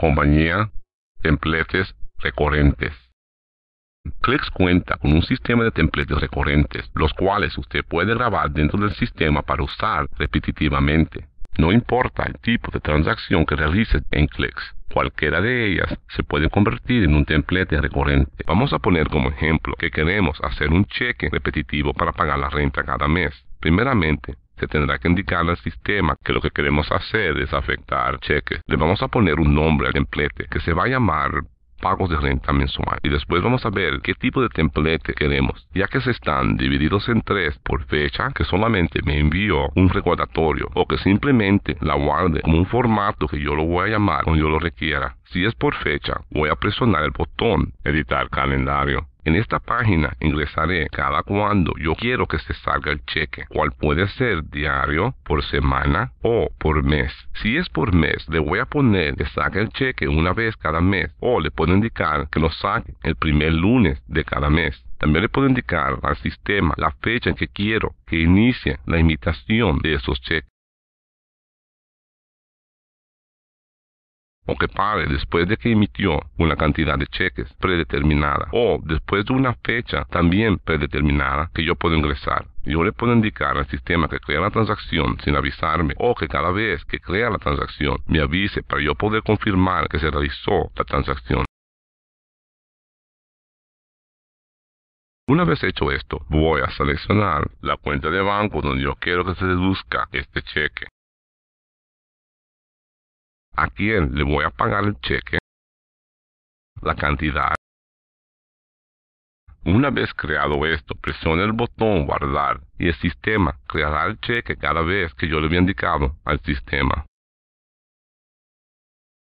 compañía, templetes recurrentes. Clix cuenta con un sistema de templates recurrentes, los cuales usted puede grabar dentro del sistema para usar repetitivamente. No importa el tipo de transacción que realice en Clix, cualquiera de ellas se puede convertir en un templete recurrente. Vamos a poner como ejemplo que queremos hacer un cheque repetitivo para pagar la renta cada mes. Primeramente, tendrá que indicar al sistema que lo que queremos hacer es afectar cheques. Le vamos a poner un nombre al templete que se va a llamar pagos de renta mensual y después vamos a ver qué tipo de templete queremos ya que se están divididos en tres por fecha que solamente me envió un recordatorio o que simplemente la guarde como un formato que yo lo voy a llamar cuando yo lo requiera si es por fecha voy a presionar el botón editar calendario en esta página ingresaré cada cuando yo quiero que se salga el cheque, cual puede ser diario, por semana o por mes. Si es por mes, le voy a poner que saque el cheque una vez cada mes o le puedo indicar que lo saque el primer lunes de cada mes. También le puedo indicar al sistema la fecha en que quiero que inicie la imitación de esos cheques. o que pague después de que emitió una cantidad de cheques predeterminada o después de una fecha también predeterminada que yo puedo ingresar. Yo le puedo indicar al sistema que crea la transacción sin avisarme o que cada vez que crea la transacción me avise para yo poder confirmar que se realizó la transacción. Una vez hecho esto, voy a seleccionar la cuenta de banco donde yo quiero que se deduzca este cheque a quién le voy a pagar el cheque, la cantidad. Una vez creado esto, presione el botón guardar y el sistema creará el cheque cada vez que yo le había indicado al sistema.